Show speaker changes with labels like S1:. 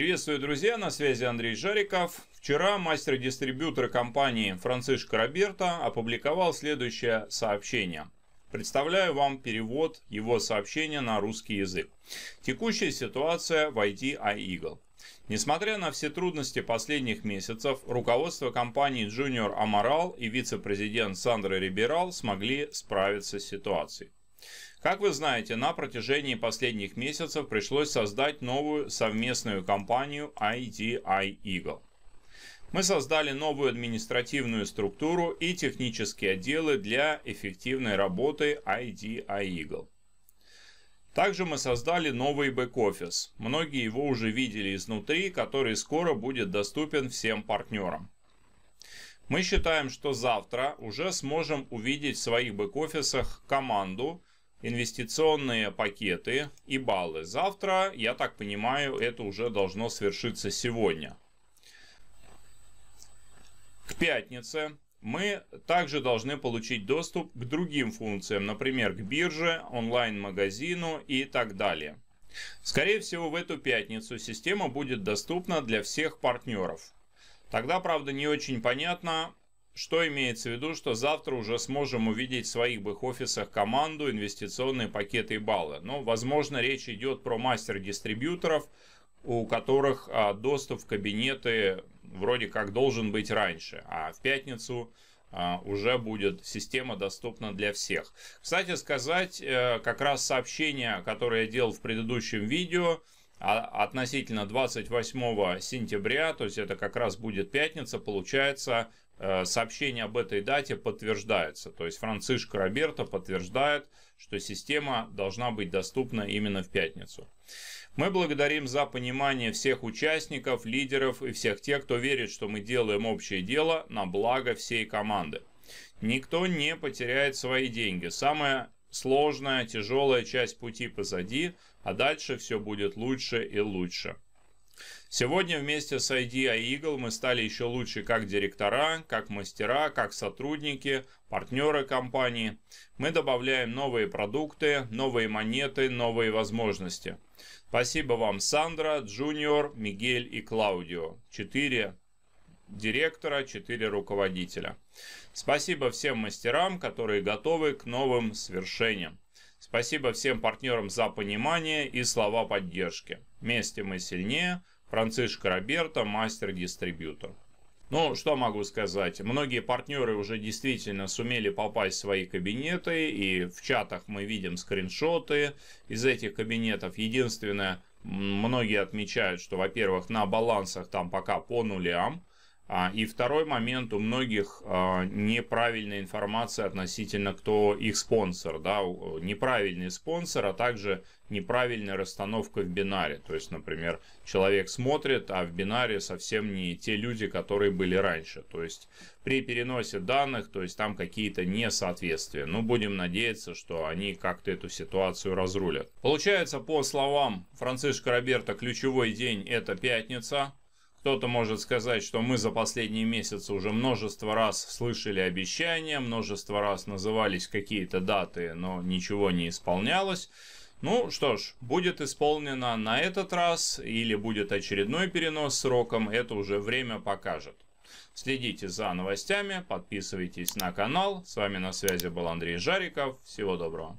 S1: Приветствую, друзья, на связи Андрей Жариков. Вчера мастер-дистрибьютор компании Францишка Роберта опубликовал следующее сообщение. Представляю вам перевод его сообщения на русский язык. Текущая ситуация в IT iEagle. Несмотря на все трудности последних месяцев, руководство компании Junior Amaral и вице-президент Сандра Риберал смогли справиться с ситуацией. Как вы знаете, на протяжении последних месяцев пришлось создать новую совместную компанию IDI Eagle. Мы создали новую административную структуру и технические отделы для эффективной работы IDI Eagle. Также мы создали новый бэк-офис. Многие его уже видели изнутри, который скоро будет доступен всем партнерам. Мы считаем, что завтра уже сможем увидеть в своих бэк-офисах команду, инвестиционные пакеты и баллы. Завтра, я так понимаю, это уже должно свершиться сегодня. К пятнице мы также должны получить доступ к другим функциям, например, к бирже, онлайн-магазину и так далее. Скорее всего, в эту пятницу система будет доступна для всех партнеров. Тогда, правда, не очень понятно, что имеется в виду, что завтра уже сможем увидеть в своих бэк-офисах команду, инвестиционные пакеты и баллы. Но, ну, возможно, речь идет про мастер-дистрибьюторов, у которых а, доступ в кабинеты вроде как должен быть раньше, а в пятницу а, уже будет система доступна для всех. Кстати сказать, э, как раз сообщение, которое я делал в предыдущем видео, а, относительно 28 сентября, то есть это как раз будет пятница, получается Э, сообщение об этой дате подтверждается. То есть Францишко Роберто подтверждает, что система должна быть доступна именно в пятницу. Мы благодарим за понимание всех участников, лидеров и всех тех, кто верит, что мы делаем общее дело на благо всей команды. Никто не потеряет свои деньги. Самая сложная, тяжелая часть пути позади, а дальше все будет лучше и лучше. Сегодня вместе с IDEA Eagle мы стали еще лучше как директора, как мастера, как сотрудники, партнеры компании. Мы добавляем новые продукты, новые монеты, новые возможности. Спасибо вам, Сандра, Джуниор, Мигель и Клаудио. Четыре директора, четыре руководителя. Спасибо всем мастерам, которые готовы к новым свершениям. Спасибо всем партнерам за понимание и слова поддержки. Вместе мы сильнее, Францишко Роберто, мастер-дистрибьютор. Ну, что могу сказать, многие партнеры уже действительно сумели попасть в свои кабинеты, и в чатах мы видим скриншоты из этих кабинетов. Единственное, многие отмечают, что, во-первых, на балансах там пока по нулям, а, и второй момент, у многих а, неправильная информация относительно, кто их спонсор. Да? Неправильный спонсор, а также неправильная расстановка в бинаре. То есть, например, человек смотрит, а в бинаре совсем не те люди, которые были раньше. То есть, при переносе данных, то есть там какие-то несоответствия. Но ну, будем надеяться, что они как-то эту ситуацию разрулят. Получается, по словам Францишка Роберта, ключевой день – это пятница. Кто-то может сказать, что мы за последние месяцы уже множество раз слышали обещания, множество раз назывались какие-то даты, но ничего не исполнялось. Ну что ж, будет исполнено на этот раз или будет очередной перенос сроком, это уже время покажет. Следите за новостями, подписывайтесь на канал. С вами на связи был Андрей Жариков. Всего доброго.